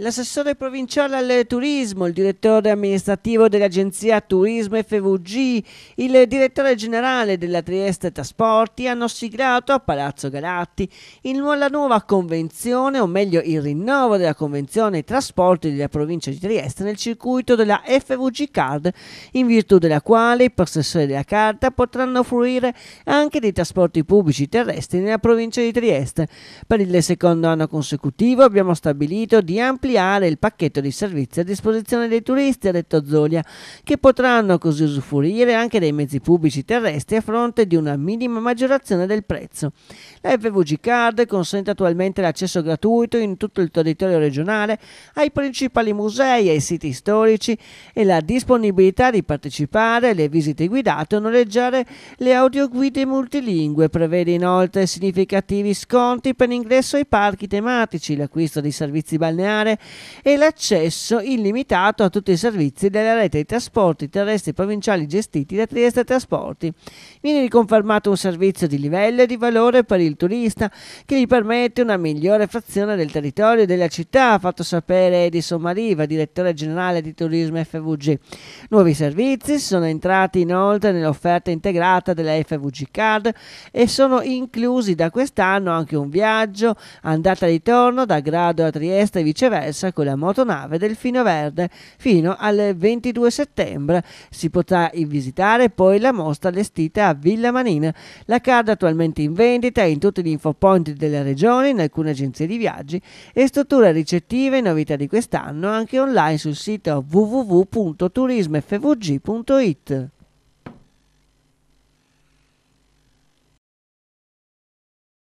L'assessore provinciale al turismo, il direttore amministrativo dell'agenzia Turismo FVG, il direttore generale della Trieste Trasporti hanno siglato a Palazzo Galatti la nuova convenzione, o meglio il rinnovo della convenzione trasporti della provincia di Trieste nel circuito della FVG Card, in virtù della quale i possessori della carta potranno fruire anche dei trasporti pubblici terrestri nella provincia di Trieste. Per il secondo anno consecutivo abbiamo stabilito di ampliare ampliare il pacchetto di servizi a disposizione dei turisti, ha detto Zolia, che potranno così usufruire anche dei mezzi pubblici terrestri a fronte di una minima maggiorazione del prezzo. La FVG Card consente attualmente l'accesso gratuito in tutto il territorio regionale ai principali musei, ai siti storici e la disponibilità di partecipare alle visite guidate o noleggiare le audioguide multilingue. Prevede inoltre significativi sconti per l'ingresso ai parchi tematici, l'acquisto di servizi balneare e l'accesso illimitato a tutti i servizi della rete di trasporti terrestri provinciali gestiti da Trieste Trasporti. Viene riconfermato un servizio di livello e di valore per il turista che gli permette una migliore frazione del territorio e della città, ha fatto sapere Edison Mariva, direttore generale di turismo FVG. Nuovi servizi sono entrati inoltre nell'offerta integrata della FVG Card e sono inclusi da quest'anno anche un viaggio andata e ritorno da Grado a Trieste e viceversa traversa con la motonave Delfino Verde fino al 22 settembre. Si potrà visitare poi la mostra allestita a Villa Manina. La card attualmente in vendita in tutti gli infopoint della regione, in alcune agenzie di viaggi e strutture ricettive, novità di quest'anno, anche online sul sito www.turismofvg.it.